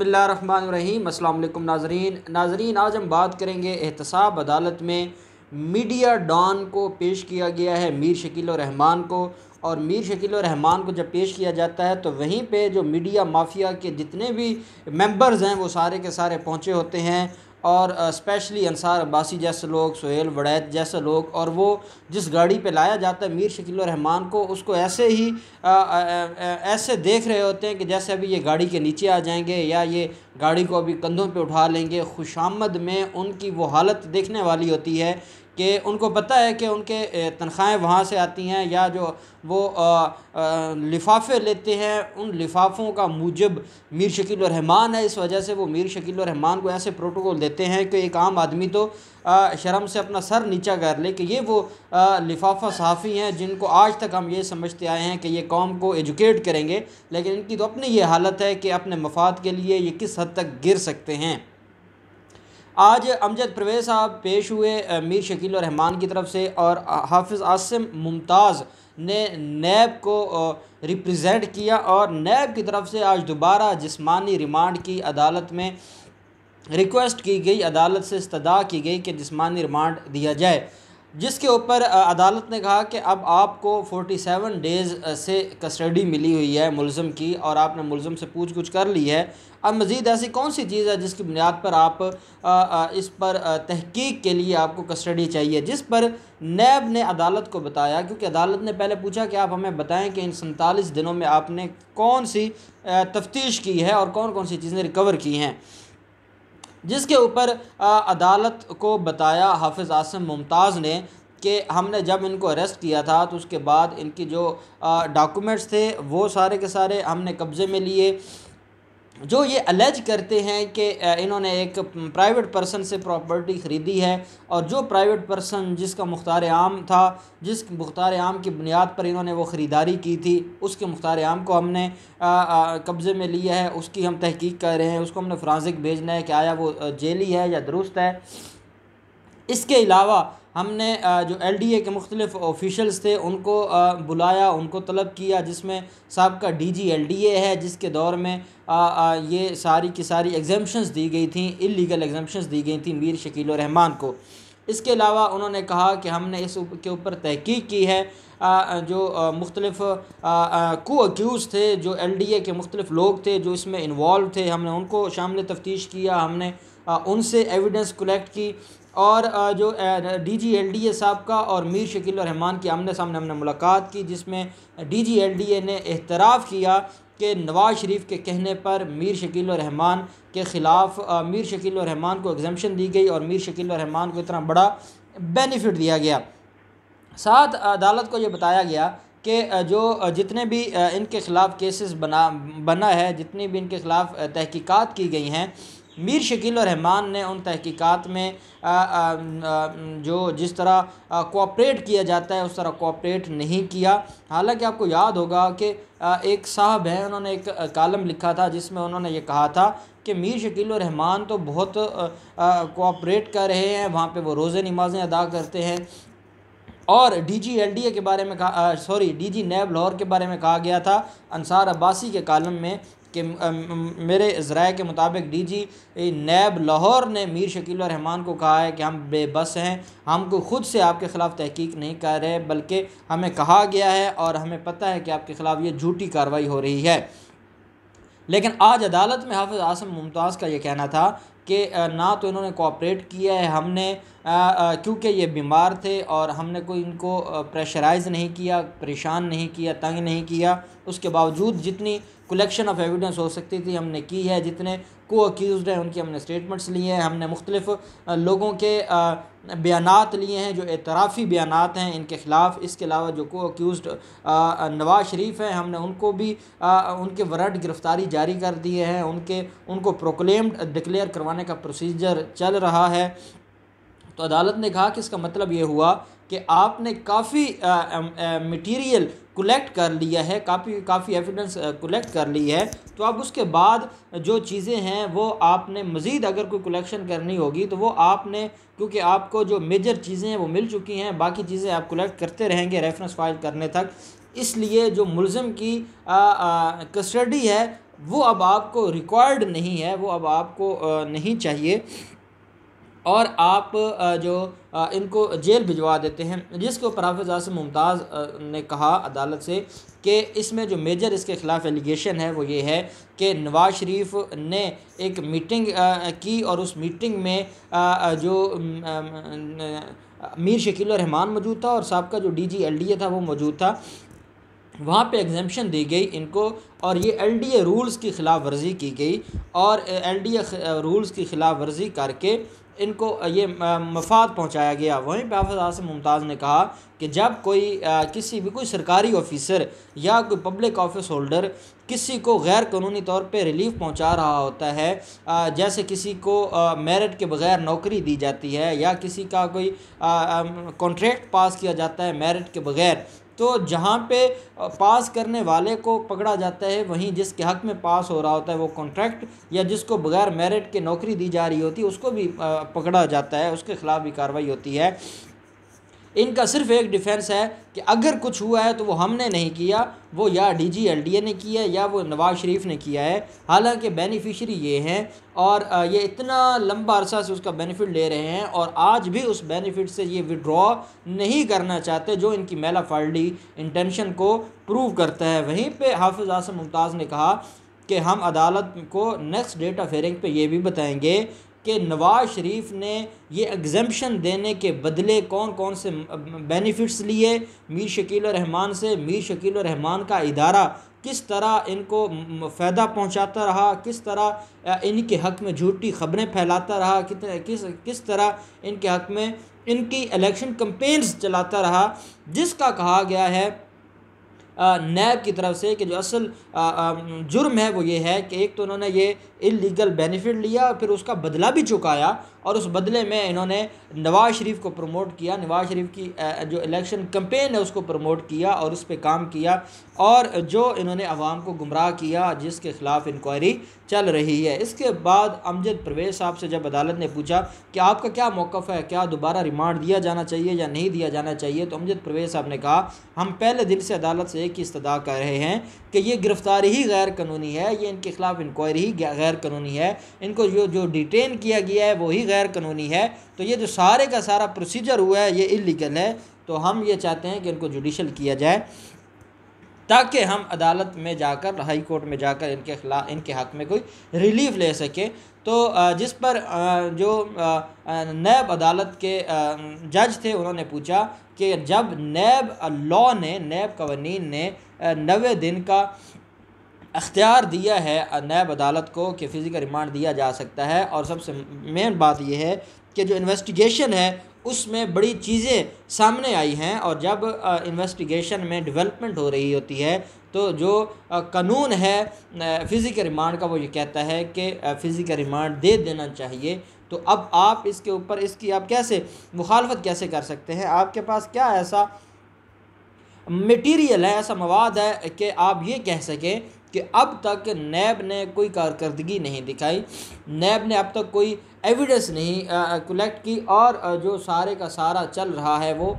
बसमीम अल्लाम नाजरीन नाजरीन आज हम बात करेंगे एहतसाब अदालत में मीडिया डॉन को पेश किया गया है मीर शकील रहमान को और मीर शकील रहमान को जब पेश किया जाता है तो वहीं पे जो मीडिया माफिया के जितने भी मेंबर्स हैं वो सारे के सारे पहुँचे होते हैं और स्पेशली अंसार अब्बासी जैसे लोग सुहेल वड़ैत जैसे लोग और वो जिस गाड़ी पे लाया जाता है मीर शकील रहमान को उसको ऐसे ही आ, आ, आ, ऐसे देख रहे होते हैं कि जैसे अभी ये गाड़ी के नीचे आ जाएंगे या ये गाड़ी को अभी कंधों पे उठा लेंगे खुशामद में उनकी वो हालत देखने वाली होती है कि उनको पता है कि उनके तनख्वाहें वहाँ से आती हैं या जो वो लिफाफे लेते हैं उन लिफाफों का मूजब मीर शकील रहमान है इस वजह से वो मीर शकील रहमान को ऐसे प्रोटोकॉल देते हैं कि एक आम आदमी तो शर्म से अपना सर नीचा कर ले कि ये वो लिफाफा सहाफ़ी हैं जिनको आज तक हम ये समझते आए हैं कि ये कौम को एजुकेट करेंगे लेकिन इनकी तो अपनी ये हालत है कि अपने मफाद के लिए ये किस हद तक गिर सकते हैं आज अमजद परवेज़ साहब पेश हुए मीर शकील रहमान की तरफ से और हाफिज़ आसिम मुमताज़ ने नैब को रिप्रेजेंट किया और नैब की तरफ से आज दोबारा जिस्मानी रिमांड की अदालत में रिक्वेस्ट की गई अदालत से इस्तः की गई कि जिस्मानी रिमांड दिया जाए जिसके ऊपर अदालत ने कहा कि अब आपको 47 डेज़ से कस्टडी मिली हुई है मुलम की और आपने मुलम से पूछ गुछ कर ली है अब मज़ीद ऐसी कौन सी चीज़ है जिसकी बुनियाद पर आप आ, आ, इस पर तहकीक के लिए आपको कस्टडी चाहिए जिस पर नैब ने अदालत को बताया क्योंकि अदालत ने पहले पूछा कि आप हमें बताएं कि इन सैंतालीस दिनों में आपने कौन सी तफ्तीश की है और कौन कौन सी चीज़ें रिकवर की हैं जिसके ऊपर अदालत को बताया हाफिज़ आसम मुमताज़ ने कि हमने जब इनको अरेस्ट किया था तो उसके बाद इनकी जो डॉक्यूमेंट्स थे वो सारे के सारे हमने कब्ज़े में लिए जो ये अलेज करते हैं कि इन्होंने एक प्राइवेट पर्सन से प्रॉपर्टी ख़रीदी है और जो प्राइवेट पर्सन जिसका मुख्तार आम था जिस मुख्तार आम की बुनियाद पर इन्होंने वो ख़रीदारी की थी उसके मुख्तार आम को हमने कब्ज़े में लिया है उसकी हम तहकीक कर रहे हैं उसको हमने फ्रांसिक भेजना है कि आया वो जेली है या दुरुस्त है इसके अलावा हमने जो एल डी ए के मुख्तलिफ ऑफिशल्स थे उनको बुलाया उनको तलब किया जिसमें सबका D G L D A है जिसके दौर में ये सारी की सारी एग्जाम्शंस दी गई थी इलीगल एग्जाम्शंस दी गई थी मीर शकील रहमान को इसके अलावा उन्होंने कहा कि हमने इस के ऊपर तहकीक की है जो मुख्तलिफ को अक्यूज़ थे जो एल डी ए के मुख्तलिफ लोग थे जो इसमें इन्वॉल्व थे हमने उनको शामिल तफ्तीश किया हमने उनसे एविडेंस कलेक्ट की और जो D G L D A साहब का और मीर शकील रहमान की आमने सामने हमने मुलाकात की जिसमें D G L D A ने एतराफ़ किया कि नवाज़ शरीफ के कहने पर मीर शकील रहमान के ख़िलाफ़ मीर शकील रहमान को एग्जामेशन दी गई और मीर शकील रहमान को इतना बड़ा बेनिफिट दिया गया साथ अदालत को ये बताया गया कि जो जितने भी इनके ख़िलाफ़ केसेस बना बना है जितनी भी इनके ख़िलाफ़ तहकीकात की गई हैं मीर शकील रहमान ने उन तहकीकात में आ, आ, आ, जो जिस तरह कोऑपरेट किया जाता है उस तरह कोऑपरेट नहीं किया हालांकि आपको याद होगा कि एक साहब हैं उन्होंने एक कॉलम लिखा था जिसमें उन्होंने ये कहा था कि मीर शकील रहमान तो बहुत कोऑपरेट कर रहे हैं वहाँ पे वो रोज़े नमाजें अदा करते हैं और D G L D A के बारे में कहा sorry D G NAB Lahore के बारे में कहा गया था अनसार अब्बासी के कॉलम में कि मेरे जराए के मुताबिक डी जी नैब लाहौर ने मीर शकील रहमान को कहा है कि हम बेबस हैं हमको ख़ुद से आपके ख़िलाफ़ तहकीक नहीं कर रहे बल्कि हमें कहा गया है और हमें पता है कि आपके ख़िलाफ़ ये झूठी कार्रवाई हो रही है लेकिन आज अदालत में हाफ आसम मुमताज़ का ये कहना था कि ना तो इन्होंने कोऑपरेट किया है हमने क्योंकि ये बीमार थे और हमने कोई इनको प्रेशराइज़ नहीं किया परेशान नहीं किया तंग नहीं किया उसके बावजूद जितनी कलेक्शन ऑफ एविडेंस हो सकती थी हमने की है जितने को अक्यूज़ हैं उनकी हमने स्टेटमेंट्स लिए हैं हमने मुख्तलिफ लोगों के बयान लिए हैं जो एतराफ़ी बयान हैं इनके ख़िलाफ़ इसके अलावा जो को अक्यूज़ नवाज़ शरीफ हैं हमने उनको भी आ, उनके वरट गिरफ़्तारी जारी कर दिए हैं उनके उनको प्रोक्लेम्ड डिक्लेयर करवाने का प्रोसीजर चल रहा है तो अदालत ने कहा कि इसका मतलब ये हुआ कि आपने काफ़ी मटेरियल कलेक्ट कर लिया है काफ़ी काफ़ी एविडेंस कलेक्ट कर ली है तो अब उसके बाद जो चीज़ें हैं वो आपने मज़ीद अगर कोई कलेक्शन करनी होगी तो वो आपने क्योंकि आपको जो मेजर चीज़ें हैं वो मिल चुकी हैं बाकी चीज़ें आप कलेक्ट करते रहेंगे रेफरेंस फाइल करने तक इसलिए जो मुलम की कस्टडी है वो अब आपको रिक्वायर्ड नहीं है वो अब आपको आ, नहीं चाहिए और आप जो इनको जेल भिजवा देते हैं जिसके ऊपर हाफिज आसम मुमताज़ ने कहा अदालत से कि इसमें जो मेजर इसके ख़िलाफ़ एलिगेशन है वो ये है कि नवाज़ शरीफ ने एक मीटिंग की और उस मीटिंग में जो मीर शकील रहमान मौजूद था और साहब का जो D G L D A था वो मौजूद था वहाँ पे एग्जामेशन दी गई इनको और ये एल डी ए रूल्स की ख़िलाफ़ वर्जी की गई और एल डी ए रूल्स की ख़िलाफ़ वर्जी करके इनको ये मफाद पहुंचाया गया वहीं पर आसम मुमताज़ ने कहा कि जब कोई आ, किसी भी कोई सरकारी ऑफिसर या कोई पब्लिक ऑफिस होल्डर किसी को गैर कानूनी तौर पे रिलीफ पहुंचा रहा होता है आ, जैसे किसी को मेरिट के बगैर नौकरी दी जाती है या किसी का कोई कॉन्ट्रैक्ट पास किया जाता है मेरिट के बगैर तो जहाँ पे पास करने वाले को पकड़ा जाता है वहीं जिसके हक में पास हो रहा होता है वो कॉन्ट्रैक्ट या जिसको बगैर मेरिट के नौकरी दी जा रही होती है उसको भी पकड़ा जाता है उसके खिलाफ भी कार्रवाई होती है इनका सिर्फ एक डिफेंस है कि अगर कुछ हुआ है तो वो हमने नहीं किया वो या D G L D A ने किया है या वो नवाज़ शरीफ ने किया है हालांकि बेनिफिशरी ये हैं और ये इतना लंबा अरसा से उसका बेनिफिट ले रहे हैं और आज भी उस बेनिफिट से ये विड्रॉ नहीं करना चाहते जो इनकी मेला फाल्डी इंटेंशन को प्रूव करता है वहीं पर हाफिज़ आसम मुमताज़ ने कहा कि हम अदालत को नेक्स्ट डेट ऑफ हेयरिंग पे ये भी बताएंगे कि नवाज़ शरीफ ने ये एग्ज़म्पन देने के बदले कौन कौन से बेनिफिट्स लिए मीर शकील रहमान से मीर शकील रहमान का इदारा किस तरह इनको फ़ायदा पहुंचाता रहा किस तरह इनके हक़ में झूठी खबरें फैलाता रहा कितने किस किस तरह इनके हक़ में इनकी इलेक्शन कम्पेन्स चलाता रहा जिसका कहा गया है नैब की तरफ से कि जो असल जुर्म है वो ये है कि एक तो उन्होंने ये इलीगल बेनिफिट लिया और फिर उसका बदला भी चुकाया और उस बदले में इन्होंने नवाज़ शरीफ को प्रमोट किया नवाज़ शरीफ की जो इलेक्शन कम्पेन है उसको प्रमोट किया और उस पर काम किया और जो इन्होंने आवाम को गुमराह किया जिसके ख़िलाफ़ इंक्वायरी चल रही है इसके बाद अमजद परवेज साहब से जब अदालत ने पूछा कि आपका क्या मौक़ है क्या दोबारा रिमांड दिया जाना चाहिए या नहीं दिया जाना चाहिए तो अमजद परवेज साहब ने कहा हम पहले दिल से अदालत से एक ही इस्तः कर रहे हैं कि ये गिरफ़्तारी ही गैर कानूनी है ये इनके ख़िलाफ़ इंक्वायरी ही गैर कानूनी है इनको जो जो डिटेन किया गया है वही गैर कानूनी है तो ये जो सारे का सारा प्रोसीजर हुआ है ये इलीगल है तो हम ये चाहते हैं कि इनको जुडिशल किया जाए ताकि हम अदालत में जाकर हाई कोर्ट में जाकर इनके खिलाफ इनके हक़ में कोई रिलीफ ले सके तो जिस पर जो नैब अदालत के जज थे उन्होंने पूछा कि जब नैब लॉ ने नैब कवानीन ने नवे दिन का अख्तियार दिया है नैब अदालत को कि फ़िज़िकल रिमांड दिया जा सकता है और सबसे मेन बात यह है कि जो इन्वेस्टिगेशन है उसमें बड़ी चीज़ें सामने आई हैं और जब इन्वेस्टिगेशन में डेवलपमेंट हो रही होती है तो जो कानून है फ़िज़िकल रिमांड का वो ये कहता है कि फ़िज़िकल रिमांड दे देना चाहिए तो अब आप इसके ऊपर इसकी आप कैसे मुखालफत कैसे कर सकते हैं आपके पास क्या ऐसा मटेरियल है ऐसा मवाद है कि आप ये कह सकें कि अब तक नैब ने कोई कारकर्दगी नहीं दिखाई नैब ने अब तक कोई एविडेंस नहीं कलेक्ट की और जो सारे का सारा चल रहा है वो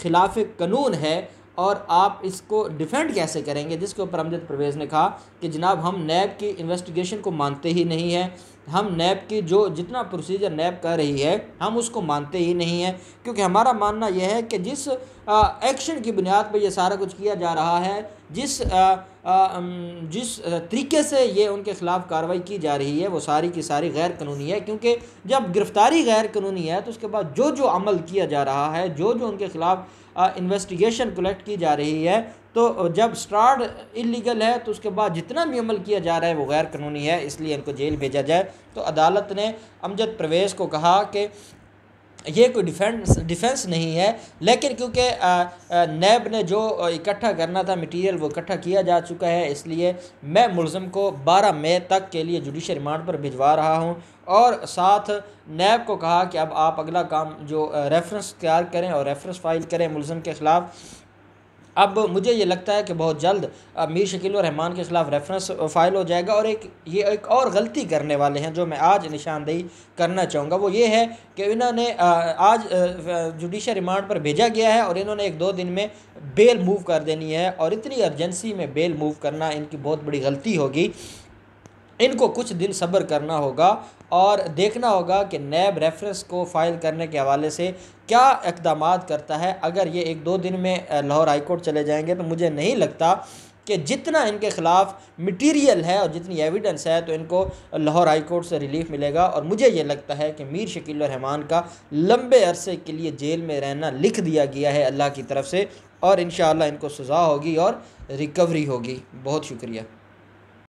खिलाफ कानून है और आप इसको डिफेंड कैसे करेंगे जिसके ऊपर अमजद परवेज़ ने कहा कि जनाब हम नैब की इन्वेस्टिगेशन को मानते ही नहीं है हम नैब की जो जितना प्रोसीजर नैब कर रही है हम उसको मानते ही नहीं हैं क्योंकि हमारा मानना यह है कि जिस एक्शन की बुनियाद पर यह सारा कुछ किया जा रहा है जिस आ, आ, जिस तरीके से ये उनके ख़िलाफ़ कार्रवाई की जा रही है वो सारी की सारी गैर कानूनी है क्योंकि जब गिरफ़्तारी गैर कानूनी है तो उसके बाद जो जो अमल किया जा रहा है जो जो उनके ख़िलाफ़ इन्वेस्टिगेशन कलेक्ट की जा रही है तो जब स्टार्ट इलीगल है तो उसके बाद जितना भी अमल किया जा रहा है वो गैर कानूनी है इसलिए इनको जेल भेजा जाए तो अदालत ने अमजद परवेज़ को कहा कि ये कोई डिफेंस डिफेंस नहीं है लेकिन क्योंकि नैब ने जो इकट्ठा करना था मटेरियल वो इकट्ठा किया जा चुका है इसलिए मैं मुलम को 12 मई तक के लिए जुडिशल रिमांड पर भिजवा रहा हूँ और साथ नैब को कहा कि अब आप अगला काम जो रेफरेंस तैयार करें और रेफरेंस फाइल करें मुलम के ख़िलाफ़ अब मुझे ये लगता है कि बहुत जल्द मीर शकील रहमान के ख़िलाफ़ रेफरेंस फ़ाइल हो जाएगा और एक ये एक और गलती करने वाले हैं जो मैं आज निशानदेही करना चाहूँगा वो ये है कि इन्होंने आज जुडिशल रिमांड पर भेजा गया है और इन्होंने एक दो दिन में बेल मूव कर देनी है और इतनी अर्जेंसी में बेल मूव करना इनकी बहुत बड़ी गलती होगी इनको कुछ दिन सब्र करना होगा और देखना होगा कि नैब रेफरेंस को फ़ाइल करने के हवाले से क्या इकदाम करता है अगर ये एक दो दिन में लाहौर हाईकोर्ट चले जाएंगे तो मुझे नहीं लगता कि जितना इनके ख़िलाफ़ मटेरियल है और जितनी एविडेंस है तो इनको लाहौर हाई कोर्ट से रिलीफ मिलेगा और मुझे ये लगता है कि मीर शकील रहमान का लंबे अरसे के लिए जेल में रहना लिख दिया गया है अल्लाह की तरफ से और इन इनको सज़ा होगी और रिकवरी होगी बहुत शुक्रिया